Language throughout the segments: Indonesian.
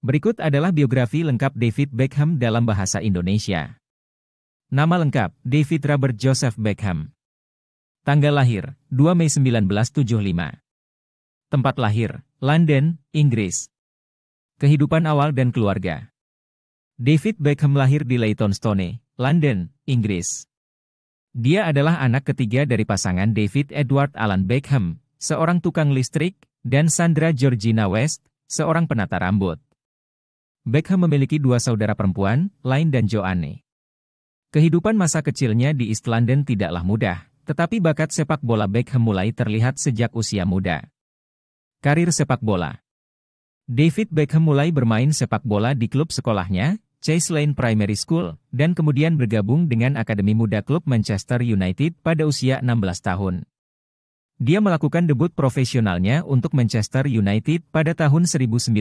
Berikut adalah biografi lengkap David Beckham dalam bahasa Indonesia. Nama lengkap, David Robert Joseph Beckham. Tanggal lahir, 2 Mei 1975. Tempat lahir, London, Inggris. Kehidupan awal dan keluarga. David Beckham lahir di Leytonstone, London, Inggris. Dia adalah anak ketiga dari pasangan David Edward Alan Beckham, seorang tukang listrik, dan Sandra Georgina West, seorang penata rambut. Beckham memiliki dua saudara perempuan, Lain dan Joanne. Kehidupan masa kecilnya di East London tidaklah mudah, tetapi bakat sepak bola Beckham mulai terlihat sejak usia muda. Karir sepak bola David Beckham mulai bermain sepak bola di klub sekolahnya, Chase Lane Primary School, dan kemudian bergabung dengan Akademi Muda Klub Manchester United pada usia 16 tahun. Dia melakukan debut profesionalnya untuk Manchester United pada tahun 1992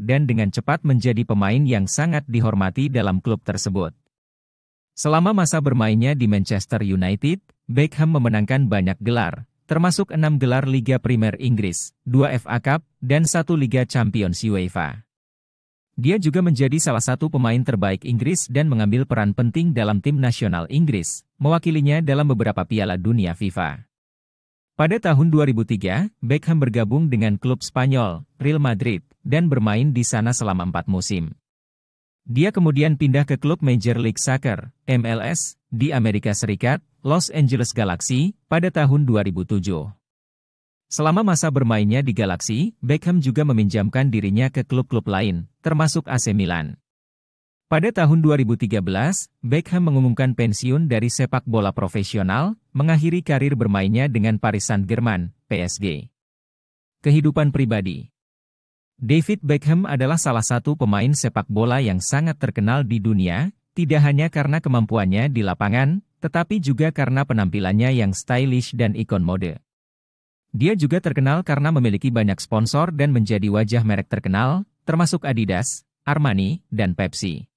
dan dengan cepat menjadi pemain yang sangat dihormati dalam klub tersebut. Selama masa bermainnya di Manchester United, Beckham memenangkan banyak gelar, termasuk enam gelar Liga Primer Inggris, dua FA Cup, dan satu Liga Champions UEFA. Dia juga menjadi salah satu pemain terbaik Inggris dan mengambil peran penting dalam tim nasional Inggris, mewakilinya dalam beberapa piala dunia FIFA. Pada tahun 2003, Beckham bergabung dengan klub Spanyol, Real Madrid, dan bermain di sana selama empat musim. Dia kemudian pindah ke klub Major League Soccer, MLS, di Amerika Serikat, Los Angeles Galaxy, pada tahun 2007. Selama masa bermainnya di Galaxy, Beckham juga meminjamkan dirinya ke klub-klub lain, termasuk AC Milan. Pada tahun 2013, Beckham mengumumkan pensiun dari sepak bola profesional, mengakhiri karir bermainnya dengan Paris Saint-Germain, PSG. Kehidupan pribadi David Beckham adalah salah satu pemain sepak bola yang sangat terkenal di dunia, tidak hanya karena kemampuannya di lapangan, tetapi juga karena penampilannya yang stylish dan ikon mode. Dia juga terkenal karena memiliki banyak sponsor dan menjadi wajah merek terkenal, termasuk Adidas, Armani, dan Pepsi.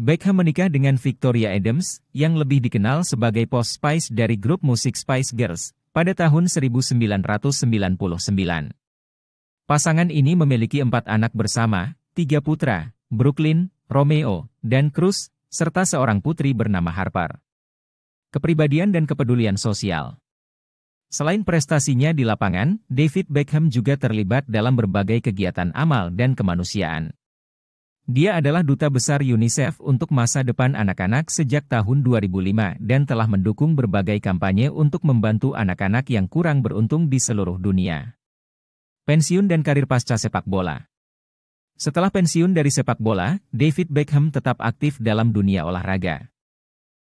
Beckham menikah dengan Victoria Adams, yang lebih dikenal sebagai Post Spice dari grup musik Spice Girls, pada tahun 1999. Pasangan ini memiliki empat anak bersama, tiga putra, Brooklyn, Romeo, dan Cruz, serta seorang putri bernama Harper. Kepribadian dan kepedulian sosial Selain prestasinya di lapangan, David Beckham juga terlibat dalam berbagai kegiatan amal dan kemanusiaan. Dia adalah duta besar UNICEF untuk masa depan anak-anak sejak tahun 2005 dan telah mendukung berbagai kampanye untuk membantu anak-anak yang kurang beruntung di seluruh dunia. Pensiun dan karir pasca sepak bola. Setelah pensiun dari sepak bola, David Beckham tetap aktif dalam dunia olahraga.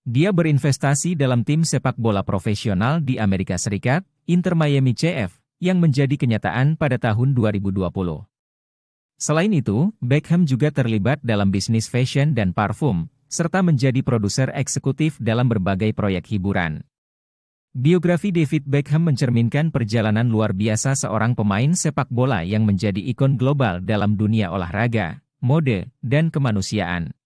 Dia berinvestasi dalam tim sepak bola profesional di Amerika Serikat, Inter Miami CF, yang menjadi kenyataan pada tahun 2020. Selain itu, Beckham juga terlibat dalam bisnis fashion dan parfum, serta menjadi produser eksekutif dalam berbagai proyek hiburan. Biografi David Beckham mencerminkan perjalanan luar biasa seorang pemain sepak bola yang menjadi ikon global dalam dunia olahraga, mode, dan kemanusiaan.